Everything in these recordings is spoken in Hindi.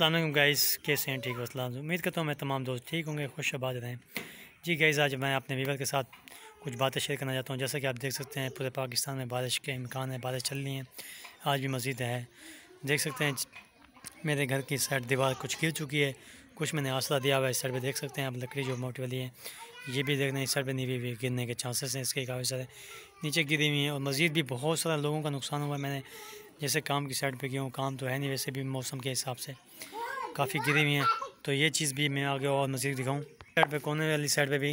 अल्लाम गाइस कैसे हैं ठीक असलम उम्मीद करता हूँ मैं तमाम दोस्त ठीक होंगे खुश आबाद रहें जी गाइस आज मैं अपने वीवर के साथ कुछ बातें शेयर करना चाहता हूँ जैसा कि आप देख सकते हैं पूरे पाकिस्तान में बारिश के इम्कान है बारिश चल रही है आज भी मज़ीद है देख सकते हैं मेरे घर की साइड दीवार कुछ गिर चुकी है कुछ मैंने आसरा दिया हुआ है इस साइड पर देख सकते हैं आप लकड़ी जो मोटी वाली है ये भी देख रहे हैं इस साइड पर नीवी हुई गिरने के चांसेस हैं इसके काफ़ी सारे नीचे गिरी हुई हैं और मज़ीद भी बहुत सारा लोगों का नुकसान हुआ है मैंने जैसे काम की साइड पे गया हूँ काम तो है नहीं वैसे भी मौसम के हिसाब से काफ़ी गिरी हुई हैं तो ये चीज़ भी मैं आगे और नज़दीक दिखाऊँ साइड पर कोने वाली साइड पर भी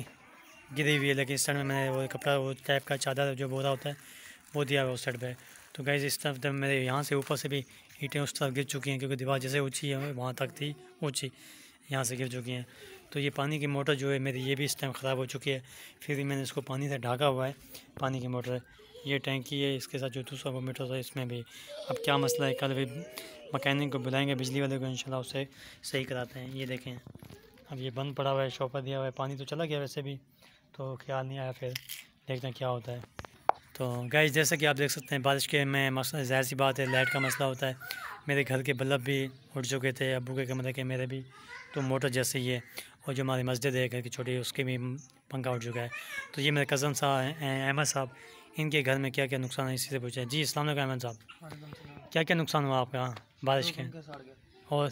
गिरी हुई है लेकिन इस साइड में मैंने वो कपड़ा वो टाइप का चादर जो बोरा होता है वो दिया हुआ उस साइड पर तो गैज़ इस तरफ जब मेरे यहाँ से ऊपर से भी ईटें उस तरफ गिर चुकी हैं क्योंकि दीवार जैसे ऊँची है वहाँ तक थी ऊँची यहाँ से गिर चुकी हैं तो ये पानी की मोटर जो है मेरी ये भी इस टाइम ख़राब हो चुकी है फिर भी मैंने इसको पानी से ढाका हुआ है पानी की मोटर ये टैंकी है इसके साथ जो दूसरा वो मीटर है इसमें भी अब क्या मसला है कल भी मकैनिक को बुलाएंगे बिजली वाले को इंशाल्लाह उसे सही कराते हैं ये देखें अब ये बंद पड़ा हुआ है शॉपर दिया हुआ है पानी तो चला गया वैसे भी तो ख्याल नहीं आया फिर देखते हैं क्या होता है तो गैस जैसा कि आप देख सकते हैं बारिश के में मसला ज़ाहिर सी बात है लाइट का मसला होता है मेरे घर के बल्ब भी उठ चुके थे अबू के कमरे के मेरे भी तो मोटर जैसे ही है और जो हमारी मस्जिद है घर की छोटी उसके भी पंखा उठ चुका है तो ये मेरे कज़न साहब अहमद साहब इनके घर में क्या क्या नुकसान है इसी से पूछा जी इस्लाम अहमद साहब क्या क्या नुकसान हुआ आपका बारिश के और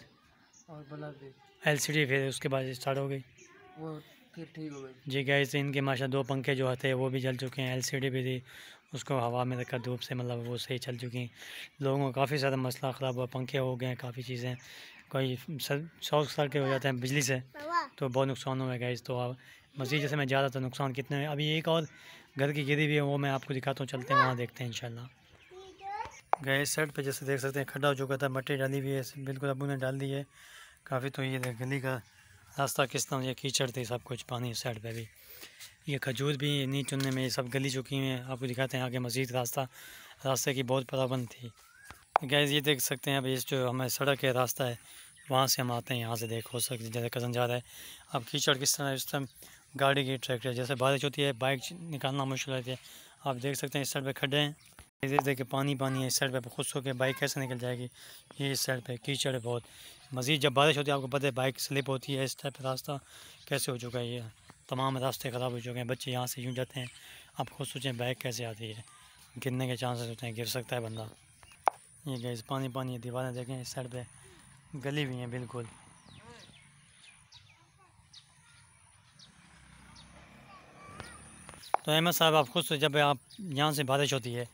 एल सी डी फिर उसके बाद स्टार्ट हो गई जी गए थे इनके माशा दो पंखे जो थे वो भी जल चुके हैं एल सी डी भी थी उसको हवा में रखा धूप से मतलब वो सही चल चुकी हैं लोगों का काफ़ी सारा मसला ख़राब हुआ पंखे हो गए हैं काफ़ी चीज़ें कोई शौक साल के हो जाते हैं बिजली से तो बहुत नुकसान हुआ गया तो आप मज़ीद जैसे मैं जा रहा था नुकसान कितने में अभी एक और घर की गिरी हुई है वो मैं आपको दिखाता हूँ चलते हैं वहाँ देखते हैं इन गैस साइड पे जैसे देख सकते हैं खड्डा हो चुका था मट्टी डाली हुई है बिल्कुल अबू ने डाल दी है काफ़ी तो ये गली का रास्ता किस तरह ये कीचड़ थी सब कुछ पानी इस साइड पर भी ये खजूर भी नहीं चुनने में ये सब गली चुकी हैं आपको दिखाते हैं आगे मजीद रास्ता रास्ते की बहुत पराबंद थी गैस ये देख सकते हैं अब इस जो हमारे सड़क है रास्ता है वहाँ से हम आते हैं यहाँ से देख हो सकते जैसे कज़न जा रहा है अब कीचड़ किस तरह इस टाइम गाड़ी की ट्रैक्टर जैसे बारिश होती है बाइक निकालना मुश्किल होती है आप देख सकते हैं इस साइड पर खड्डे हैं धीरे धीरे पानी पानी है इस साइड पर खुद होकर बाइक कैसे निकल जाएगी ये इस साइड पर कीचड़ है बहुत मज़ीद जब बारिश होती है आपको पता है बाइक स्लिप होती है इस टाइप का रास्ता कैसे हो चुका है ये तमाम रास्ते ख़राब हो चुके हैं बच्चे यहाँ से यूँ जाते हैं आप खुद सोचें बाइक कैसे आती है गिरने के चांसेस होते हैं गिर सकता है बंदा ये गैस पानी पानी दीवारें देखें इस साइड पर गली भी हैं बिल्कुल तो अहमद साहब आप खुद से जब आप यहाँ से बारिश होती है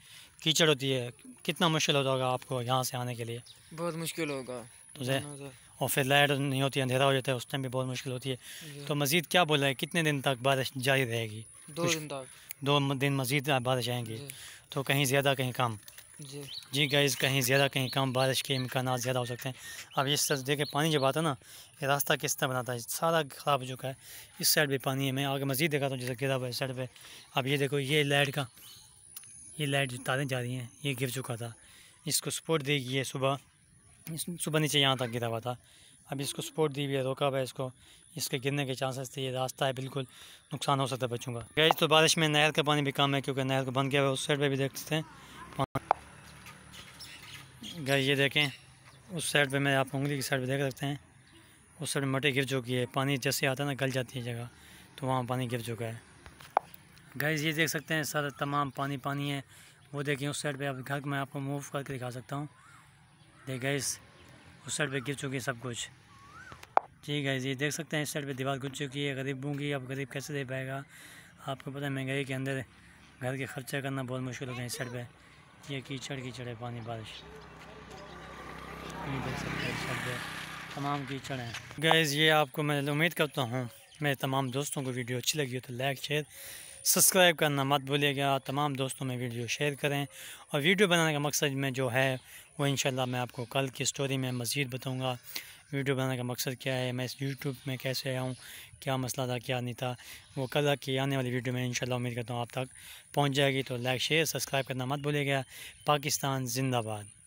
कीचड़ होती है कितना मुश्किल होता होगा आपको यहाँ से आने के लिए बहुत मुश्किल होगा तो हाँ, और फिर लाइट नहीं होती अंधेरा हो जाता है उस टाइम भी बहुत मुश्किल होती है तो मज़ीद क्या बोला है कितने दिन तक बारिश जारी रहेगी दो दिन तक दो दिन मज़ीद बारिश आएंगी तो कहीं ज़्यादा कहीं कम जी जी गाइज़ कहीं ज़्यादा कहीं कम बारिश के इम्कान ज़्यादा हो सकते हैं अब इस तरह देखें पानी जब आता है ना ये रास्ता किस तरह बनाता है सारा ख़राब हो चुका है इस साइड भी पानी है मैं आगे मज़ीद देखा था जैसे गिरा हुआ है इस साइड पर अब ये देखो ये लाइट का ये लाइट जो तारें जा रही हैं ये गिर चुका था इसको सपोर्ट गई है सुबह सुबह नीचे यहाँ तक गिरा हुआ था अब इसको सपोर्ट दी हुई है रोका हुआ है इसको इसके गिरने के चांसेस थे ये रास्ता है बिल्कुल नुकसान हो सकता है बच्चों का गैज तो बारिश में नहर का पानी भी कम है क्योंकि नहर को बंद किया हुआ है उस साइड पर भी देख सकते हैं गए ये देखें उस साइड पे मैं आप उंगली की साइड पे देख सकते हैं उस साइड मटी गिर चुकी है पानी जैसे आता है ना गल जाती है जगह तो वहाँ पानी गिर चुका है गैस ये देख सकते हैं सारा तमाम पानी पानी है वो देखें उस साइड पे आप घर मैं आपको मूव करके दिखा सकता हूँ देख गैस उस साइड पर गिर चुकी है सब कुछ जी है ये देख सकते हैं इस साइड पर दीवार गुज चुकी है गरीब होंगी अब गरीब कैसे दे पाएगा आपको पता है महंगाई के अंदर घर के खर्चा करना बहुत मुश्किल होता है इस साइड पर ये कीचड़ कीचड़ है पानी बारिश नहीं देख सकते तमाम कीचड़ हैं गैज़ ये आपको मैं उम्मीद करता हूँ मेरे तमाम दोस्तों को वीडियो अच्छी लगी हो तो लाइक शेयर सब्सक्राइब करना मत भूलिएगा तमाम दोस्तों में वीडियो शेयर करें और वीडियो बनाने का मकसद में जो है वो इंशाल्लाह मैं आपको कल की स्टोरी में मज़ीद बताऊँगा वीडियो बनाने का मकसद क्या है मैं इस यूट्यूब में कैसे आया हूँ क्या मसला था क्या नहीं था वो कल की आने वाली वीडियो में इनशाला उम्मीद करता हूँ आप तक पहुँच जाएगी तो लाइक शेयर सब्सक्राइब करना मत भूलिएगा पाकिस्तान जिंदाबाद